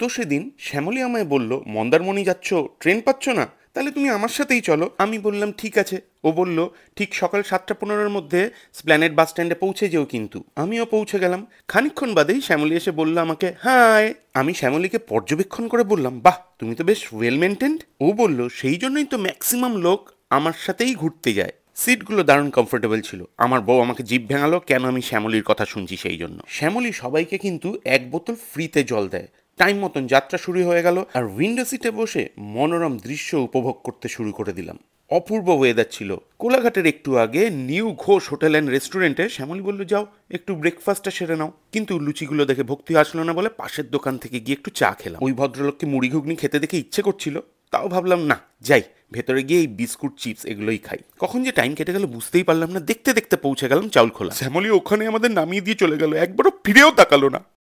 তো সেদিন শ্যামলী আমায় বলল মন্দারমণি যাচ্ছ ট্রেন পাচ্ছ না তাহলে তুমি আমার সাথেই চলো আমি বললাম ঠিক আছে ও বলল ঠিক সকাল সাতটা পনেরোর মধ্যে স্প্ল্যানেট বাস স্ট্যান্ডে পৌঁছে যেও কিন্তু আমিও পৌঁছে গেলাম খানিক্ষণ বাদেই শ্যামলী এসে বলল আমাকে হায় আমি শ্যামলীকে পর্যবেক্ষণ করে বললাম বাহ তুমি তো বেশ ওয়েল মেনটেন্ড ও বলল সেই জন্যই তো ম্যাক্সিমাম লোক আমার সাথেই ঘুরতে যায় সিটগুলো দারুণ কমফোর্টেবল ছিল আমার বউ আমাকে জিপ ভেঙালো কেন আমি শ্যামলির কথা শুনছি সেই জন্য শ্যামলি সবাইকে কিন্তু এক বোতল ফ্রিতে জল দেয় টাইম মতন যাত্রা শুরু হয়ে গেল আর উইন্ডো সিটে বসে মনোরম দৃশ্য উপভোগ করতে শুরু করে দিলাম অপূর্ব ওয়েদার ছিল কোলাঘাটের একটু আগে নিউ ঘোষ হোটেল অ্যান্ড রেস্টুরেন্টে শ্যামলী বলল যাও একটু ব্রেকফাস্টটা সেরে নাও কিন্তু লুচিগুলো দেখে ভক্তি আসলো না বলে পাশের দোকান থেকে গিয়ে একটু চা খেলাম ওই ভদ্রলোককে মুড়ি ঘুগনি খেতে দেখে ইচ্ছে করছিল তাও ভাবলাম না যাই ভেতরে গিয়ে এই বিস্কুট চিপস এগুলোই খাই কখন যে টাইম কেটে গেল বুঝতেই পারলাম না দেখতে দেখতে পৌঁছে গেলাম চাউল খোলা শ্যামলি ওখানে আমাদের নামিয়ে দিয়ে চলে গেল একবারও ফিরেও তাকালো না